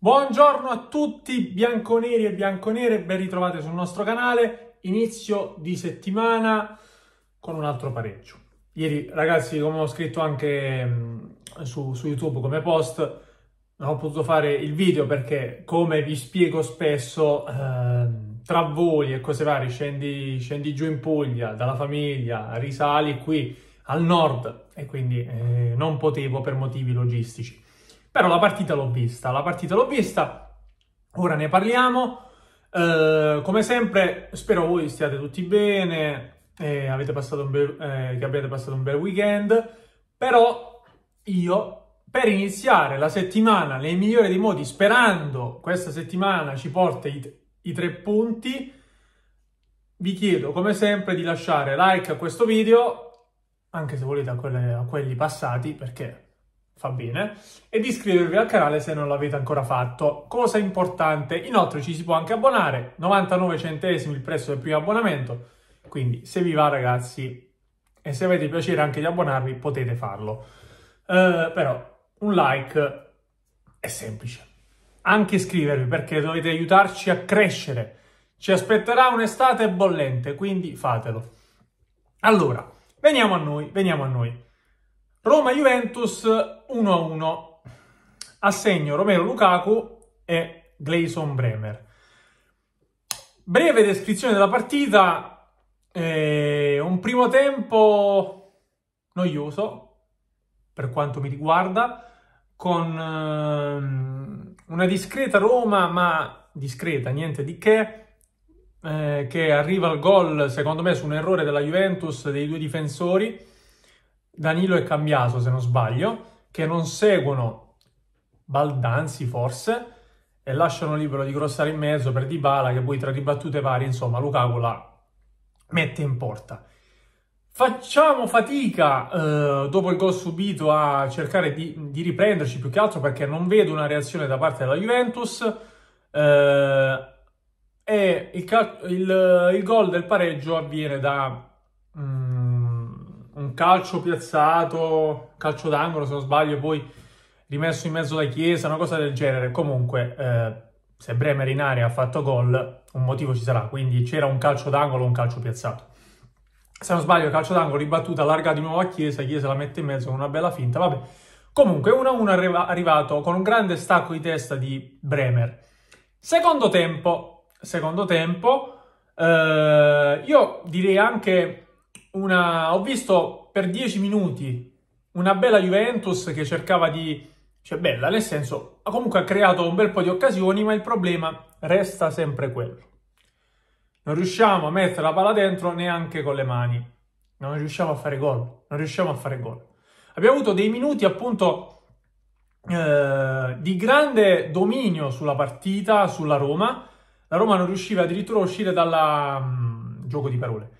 Buongiorno a tutti bianconeri e bianconere, ben ritrovati sul nostro canale. Inizio di settimana con un altro pareggio. Ieri, ragazzi, come ho scritto anche mm, su, su YouTube come post, non ho potuto fare il video perché, come vi spiego spesso, eh, tra voli e cose varie, scendi, scendi, giù in Puglia, dalla famiglia, risali qui al nord e quindi eh, non potevo per motivi logistici. Però la partita l'ho vista, la partita l'ho vista, ora ne parliamo. Uh, come sempre, spero voi stiate tutti bene, eh, avete bel, eh, che abbiate passato un bel weekend, però io per iniziare la settimana nel migliore dei modi, sperando questa settimana ci porti i, i tre punti, vi chiedo come sempre di lasciare like a questo video, anche se volete a, quelle, a quelli passati, perché fa bene, e di iscrivervi al canale se non l'avete ancora fatto. Cosa importante, inoltre ci si può anche abbonare, 99 centesimi il prezzo del primo abbonamento, quindi se vi va ragazzi e se avete piacere anche di abbonarvi potete farlo. Uh, però un like è semplice. Anche iscrivervi perché dovete aiutarci a crescere. Ci aspetterà un'estate bollente, quindi fatelo. Allora, veniamo a noi, veniamo a noi. Roma-Juventus 1-1 a Assegno segno Romero Lukaku e Gleison Bremer. Breve descrizione della partita, eh, un primo tempo noioso per quanto mi riguarda, con eh, una discreta Roma, ma discreta, niente di che, eh, che arriva al gol secondo me su un errore della Juventus dei due difensori, Danilo è cambiato se non sbaglio, che non seguono Baldanzi forse e lasciano libero di grossare in mezzo per Dybala che poi tra ribattute pari insomma Lukaku la mette in porta facciamo fatica eh, dopo il gol subito a cercare di, di, riprenderci più che altro perché non vedo una reazione da parte della Juventus eh, e il, il, il gol del pareggio avviene da calcio piazzato, calcio d'angolo se non sbaglio, poi rimesso in mezzo alla chiesa, una cosa del genere. Comunque, eh, se Bremer in area ha fatto gol, un motivo ci sarà, quindi c'era un calcio d'angolo o un calcio piazzato. Se non sbaglio, calcio d'angolo, ribattuta, larga di nuovo a Chiesa, Chiesa la mette in mezzo con una bella finta, vabbè. Comunque 1-1 arriva, arrivato con un grande stacco di testa di Bremer. Secondo tempo, secondo tempo, eh, io direi anche una... ho visto per 10 minuti una bella Juventus che cercava di... cioè bella, nel senso, comunque ha creato un bel po' di occasioni, ma il problema resta sempre quello. Non riusciamo a mettere la palla dentro neanche con le mani. Non riusciamo a fare gol, non riusciamo a fare gol. Abbiamo avuto dei minuti appunto eh, di grande dominio sulla partita, sulla Roma. La Roma non riusciva addirittura a uscire dal mm, gioco di parole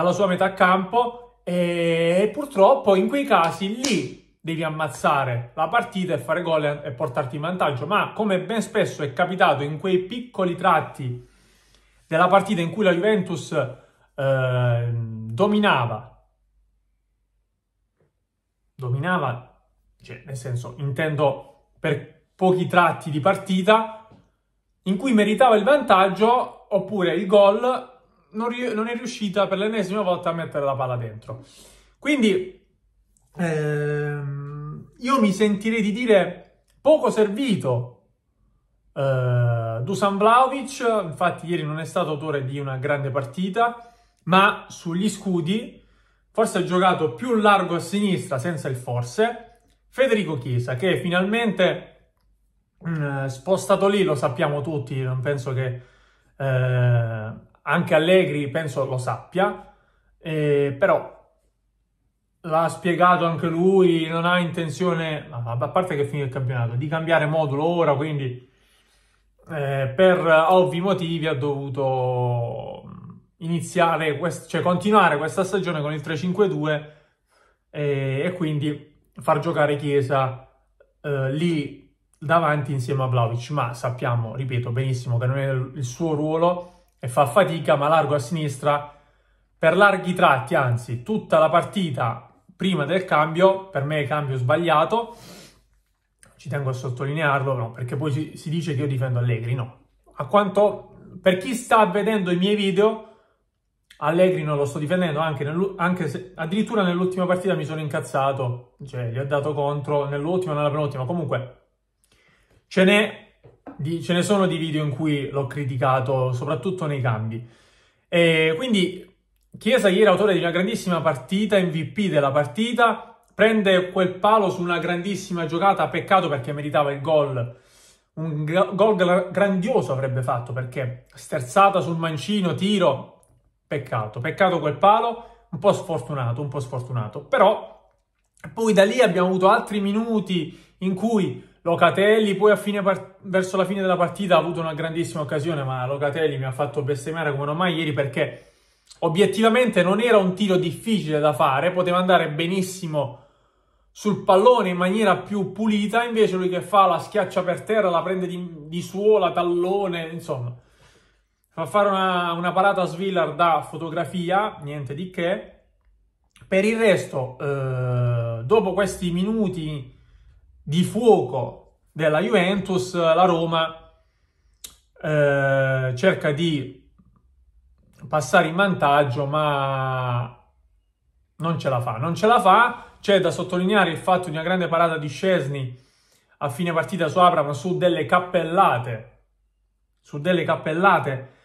dalla sua metà campo e purtroppo in quei casi lì devi ammazzare la partita e fare gol e portarti in vantaggio, ma come ben spesso è capitato in quei piccoli tratti della partita in cui la Juventus eh, dominava, dominava, cioè nel senso intendo per pochi tratti di partita, in cui meritava il vantaggio oppure il gol non, non, è riuscita per l'ennesima volta a mettere la palla dentro. Quindi ehm, io mi sentirei di dire poco servito eh, Dusan Vlaovic, infatti ieri non è stato autore di una grande partita, ma sugli scudi forse ha giocato più largo a sinistra senza il forse Federico Chiesa che finalmente mh, mm, spostato lì lo sappiamo tutti non penso che eh, anche Allegri penso lo sappia, eh, però l'ha spiegato anche lui, non ha intenzione, a parte che finì il campionato, di cambiare modulo ora, quindi eh, per ovvi motivi ha dovuto mm, iniziare, quest- cioè continuare questa stagione con il 3-5-2 eh, e quindi far giocare Chiesa eh, lì davanti insieme a Vlaovic, ma sappiamo, ripeto benissimo, che non è il suo ruolo, e fa fatica ma largo a sinistra per larghi tratti, anzi tutta la partita prima del cambio, per me è cambio sbagliato, ci tengo a sottolinearlo, no, perché poi si, dice che io difendo Allegri, no. A quanto, per chi sta vedendo i miei video, Allegri non lo sto difendendo, anche, nel, anche se addirittura nell'ultima partita mi sono incazzato, cioè gli ho dato contro nell'ultima, nella penultima, comunque ce n'è di, ce ne sono di video in cui l'ho criticato, soprattutto nei cambi. E quindi Chiesa ieri autore di una grandissima partita, MVP della partita, prende quel palo su una grandissima giocata, peccato perché meritava il gol, un gol grandioso avrebbe fatto perché sterzata sul mancino, tiro, peccato, peccato quel palo, un po' sfortunato, un po' sfortunato, però poi da lì abbiamo avuto altri minuti in cui Locatelli poi fine part- verso la fine della partita ha avuto una grandissima occasione, ma Locatelli mi ha fatto bestemmiare come non mai ieri perché obiettivamente non era un tiro difficile da fare, poteva andare benissimo sul pallone in maniera più pulita, invece lui che fa la schiaccia per terra, la prende di, di suola, tallone, insomma. Fa fare una, una parata a Svillar da fotografia, niente di che. Per il resto, eh, dopo questi minuti di fuoco della Juventus, la Roma eh, cerca di passare in vantaggio, ma non ce la fa. Non ce la fa, c'è da sottolineare il fatto di una grande parata di Scesni a fine partita su Abram su delle cappellate, su delle cappellate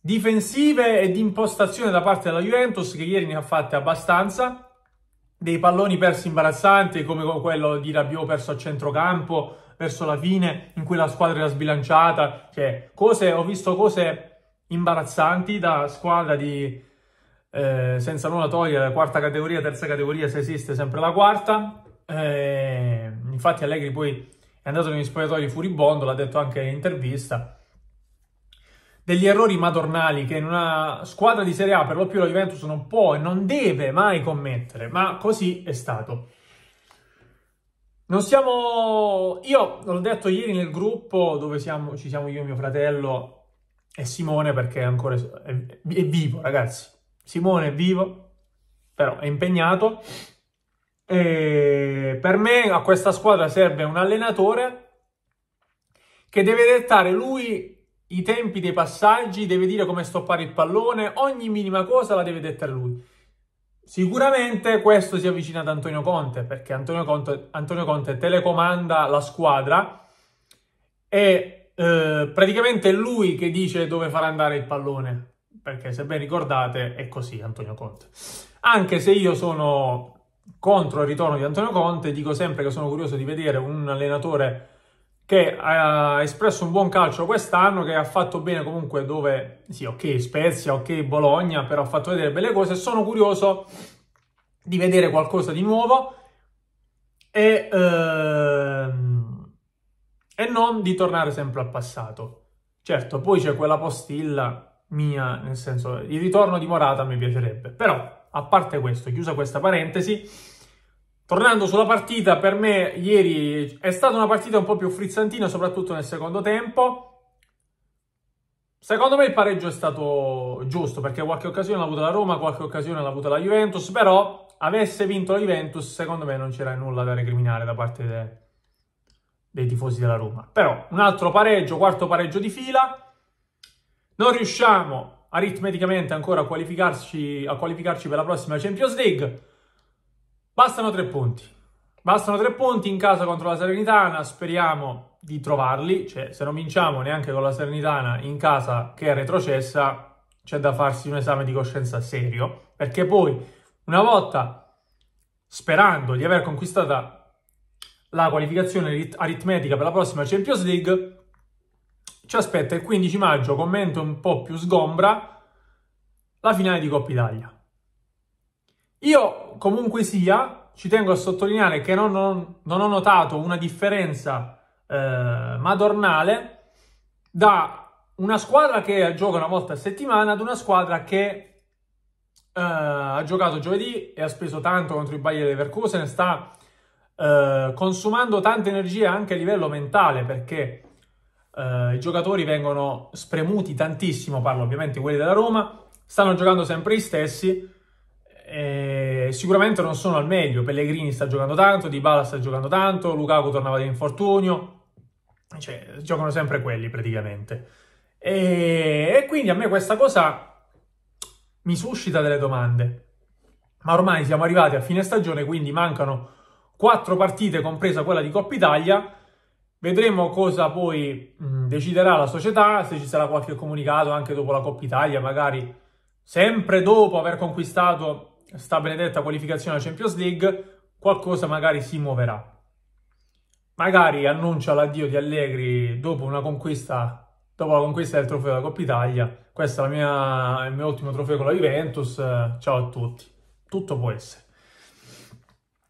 difensive e di impostazione da parte della Juventus che ieri ne ha fatte abbastanza dei palloni persi imbarazzanti come quello di Rabiot perso a centrocampo verso la fine in cui la squadra era sbilanciata cioè, cose, ho visto cose imbarazzanti da squadra di eh, senza nulla togliere quarta categoria, terza categoria se esiste sempre la quarta eh, infatti Allegri poi è andato negli spogliatoi furibondo l'ha detto anche in intervista degli errori madornali che in una squadra di Serie A, per lo più la Juventus, non può e non deve mai commettere, ma così è stato. Non siamo... Io l'ho detto ieri nel gruppo dove siamo, ci siamo io, mio fratello e Simone perché è ancora... È, è vivo, ragazzi. Simone è vivo, però è impegnato. E per me a questa squadra serve un allenatore che deve dettare lui i tempi dei passaggi, deve dire come stoppare il pallone, ogni minima cosa la deve dettare lui. Sicuramente questo si avvicina ad Antonio Conte, perché Antonio Conte, Antonio Conte telecomanda la squadra e eh, praticamente è lui che dice dove far andare il pallone, perché se ben ricordate è così Antonio Conte. Anche se io sono contro il ritorno di Antonio Conte, dico sempre che sono curioso di vedere un allenatore che ha espresso un buon calcio quest'anno, che ha fatto bene comunque dove, sì, ok Spezia, ok Bologna, però ha fatto vedere belle cose. Sono curioso di vedere qualcosa di nuovo e, ehm, e non di tornare sempre al passato. Certo, poi c'è quella postilla mia, nel senso, il ritorno di Morata mi piacerebbe, però, a parte questo, chiusa questa parentesi, Tornando sulla partita, per me ieri è stata una partita un po' più frizzantina, soprattutto nel secondo tempo. Secondo me il pareggio è stato giusto, perché qualche occasione l'ha avuta la Roma, qualche occasione l'ha avuta la Juventus, però avesse vinto la Juventus, secondo me non c'era nulla da recriminare da parte de dei tifosi della Roma. Però un altro pareggio, quarto pareggio di fila, non riusciamo aritmeticamente ancora a qualificarci, a qualificarci per la prossima Champions League, Bastano tre punti. Bastano tre punti in casa contro la Serenitana, speriamo di trovarli, cioè se non vinciamo neanche con la Serenitana in casa che è retrocessa, c'è da farsi un esame di coscienza serio, perché poi una volta sperando di aver conquistata la qualificazione arit aritmetica per la prossima Champions League, ci aspetta il 15 maggio, commento un po' più sgombra, la finale di Coppa Italia io comunque sia, ci tengo a sottolineare che non, non, non ho notato una differenza eh, madornale da una squadra che gioca una volta a settimana ad una squadra che Uh, ha giocato giovedì e ha speso tanto contro il Bayer Leverkusen, sta uh, consumando tanta energia anche a livello mentale perché uh, i giocatori vengono spremuti tantissimo, parlo ovviamente quelli della Roma, stanno giocando sempre gli stessi eh, sicuramente non sono al meglio, Pellegrini sta giocando tanto, Dybala sta giocando tanto, Lukaku tornava da infortunio, cioè, giocano sempre quelli praticamente. E, e quindi a me questa cosa mi suscita delle domande. Ma ormai siamo arrivati a fine stagione, quindi mancano quattro partite, compresa quella di Coppa Italia. Vedremo cosa poi mh, deciderà la società, se ci sarà qualche comunicato anche dopo la Coppa Italia, magari sempre dopo aver conquistato sta benedetta qualificazione alla Champions League, qualcosa magari si muoverà. Magari annuncia l'addio di Allegri dopo una conquista, dopo la conquista del trofeo della Coppa Italia. Questo è mia, il mio ultimo trofeo con la Juventus. Ciao a tutti. Tutto può essere.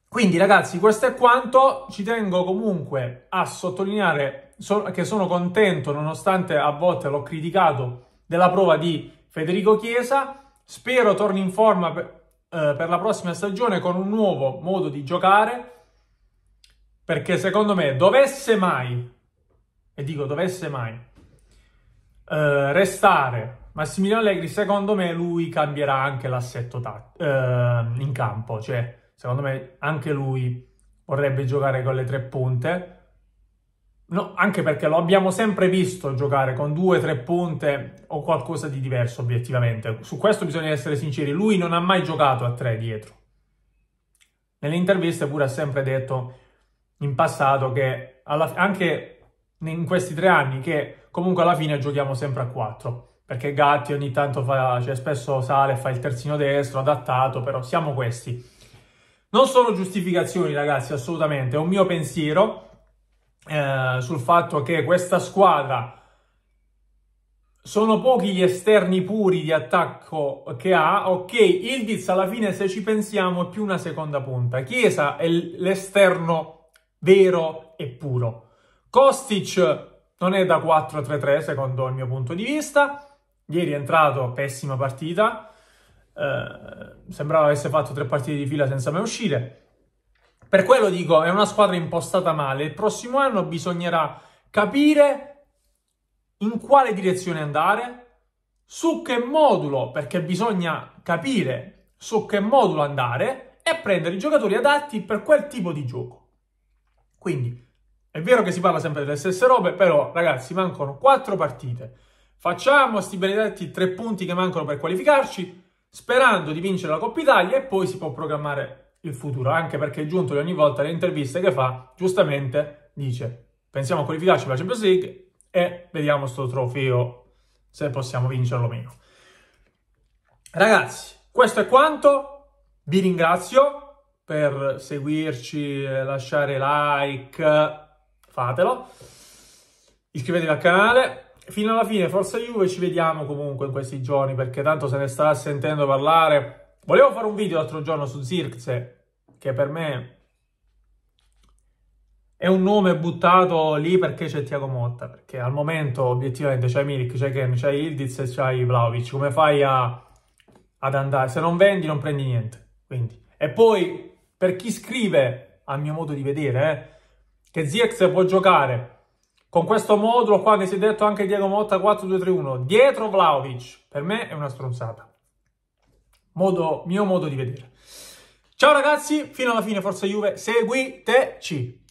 Quindi ragazzi, questo è quanto. Ci tengo comunque a sottolineare che sono contento, nonostante a volte l'ho criticato, della prova di Federico Chiesa. Spero torni in forma eh, per la prossima stagione con un nuovo modo di giocare, perché secondo me dovesse mai, e dico dovesse mai, eh, restare Massimiliano Allegri, secondo me lui cambierà anche l'assetto eh, in campo, cioè secondo me anche lui vorrebbe giocare con le tre punte, No, anche perché lo abbiamo sempre visto giocare con due, tre punte o qualcosa di diverso obiettivamente. Su questo bisogna essere sinceri, lui non ha mai giocato a tre dietro. Nelle interviste pure ha sempre detto in passato che alla, anche in questi tre anni che comunque alla fine giochiamo sempre a quattro. Perché Gatti ogni tanto fa, cioè spesso sale e fa il terzino destro, adattato, però siamo questi. Non sono giustificazioni ragazzi, assolutamente, è un mio pensiero eh, sul fatto che questa squadra sono pochi gli esterni puri di attacco che ha. Ok, Ildiz alla fine, se ci pensiamo, è più una seconda punta. Chiesa è l'esterno vero e puro. Kostic non è da 4-3-3 secondo il mio punto di vista. Ieri è entrato, pessima partita. Eh, sembrava avesse fatto tre partite di fila senza mai uscire. Per quello dico, è una squadra impostata male. Il prossimo anno bisognerà capire in quale direzione andare, su che modulo, perché bisogna capire su che modulo andare e prendere i giocatori adatti per quel tipo di gioco. Quindi, è vero che si parla sempre delle stesse robe, però ragazzi, mancano quattro partite. Facciamo sti benedetti tre punti che mancano per qualificarci, sperando di vincere la Coppa Italia e poi si può programmare il futuro, anche perché Giuntoli ogni volta le interviste che fa, giustamente dice pensiamo a qualificarci per la Champions League e vediamo sto trofeo se possiamo vincerlo o meno. Ragazzi, questo è quanto, vi ringrazio per seguirci, lasciare like, fatelo, iscrivetevi al canale, fino alla fine forza Juve ci vediamo comunque in questi giorni perché tanto se ne sta sentendo parlare volevo fare un video l'altro giorno su Zirkse che per me è un nome buttato lì perché c'è Tiago Motta, perché al momento obiettivamente c'è Milik, c'è Ken, c'è Ildiz e c'è Vlaovic, come fai a, ad andare? Se non vendi non prendi niente, quindi. E poi, per chi scrive, a mio modo di vedere, eh, che Ziex può giocare con questo modulo qua che si è detto anche Diego Motta 4-2-3-1, dietro Vlaovic, per me è una stronzata. Modo, mio modo di vedere. Ciao ragazzi, fino alla fine Forza Juve, seguiteci!